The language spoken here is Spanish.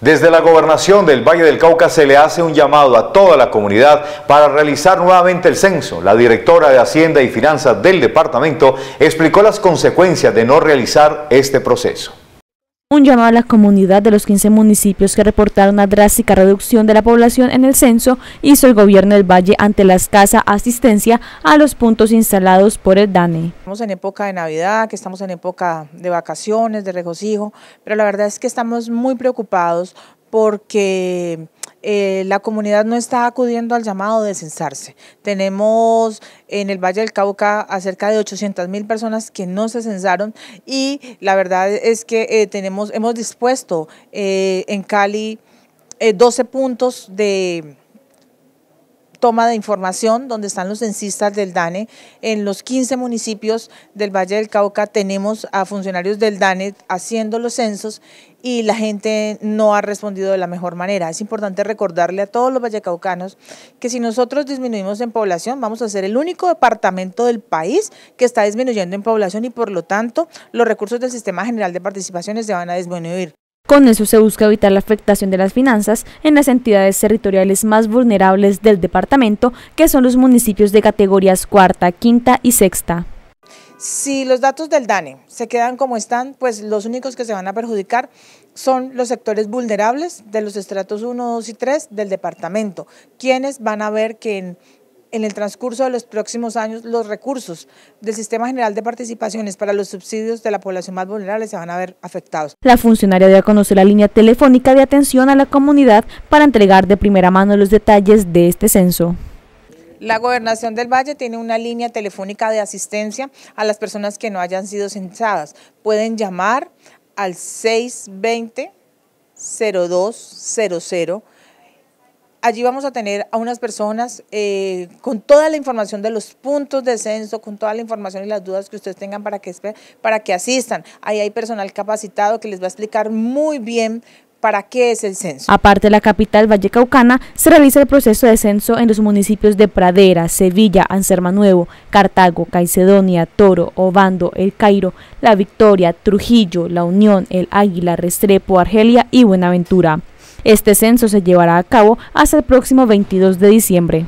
Desde la gobernación del Valle del Cauca se le hace un llamado a toda la comunidad para realizar nuevamente el censo. La directora de Hacienda y Finanzas del departamento explicó las consecuencias de no realizar este proceso. Un llamado a la comunidad de los 15 municipios que reportaron una drástica reducción de la población en el censo hizo el gobierno del Valle ante la escasa asistencia a los puntos instalados por el DANE. Estamos en época de Navidad, que estamos en época de vacaciones, de regocijo, pero la verdad es que estamos muy preocupados porque eh, la comunidad no está acudiendo al llamado de censarse. Tenemos en el Valle del Cauca cerca de 800 mil personas que no se censaron y la verdad es que eh, tenemos, hemos dispuesto eh, en Cali 12 puntos de toma de información donde están los censistas del DANE. En los 15 municipios del Valle del Cauca tenemos a funcionarios del DANE haciendo los censos y la gente no ha respondido de la mejor manera. Es importante recordarle a todos los vallecaucanos que si nosotros disminuimos en población, vamos a ser el único departamento del país que está disminuyendo en población y por lo tanto los recursos del Sistema General de Participaciones se van a disminuir. Con eso se busca evitar la afectación de las finanzas en las entidades territoriales más vulnerables del departamento, que son los municipios de categorías cuarta, quinta y sexta. Si los datos del DANE se quedan como están, pues los únicos que se van a perjudicar son los sectores vulnerables de los estratos 1, 2 y 3 del departamento, quienes van a ver que en en el transcurso de los próximos años los recursos del Sistema General de Participaciones para los subsidios de la población más vulnerable se van a ver afectados. La funcionaria debe conocer la línea telefónica de atención a la comunidad para entregar de primera mano los detalles de este censo. La Gobernación del Valle tiene una línea telefónica de asistencia a las personas que no hayan sido censadas. Pueden llamar al 620 0200 Allí vamos a tener a unas personas eh, con toda la información de los puntos de censo, con toda la información y las dudas que ustedes tengan para que, para que asistan. Ahí hay personal capacitado que les va a explicar muy bien para qué es el censo. Aparte de la capital Valle Caucana, se realiza el proceso de censo en los municipios de Pradera, Sevilla, Anserma Cartago, Caicedonia, Toro, Obando, El Cairo, La Victoria, Trujillo, La Unión, El Águila, Restrepo, Argelia y Buenaventura. Este censo se llevará a cabo hasta el próximo 22 de diciembre.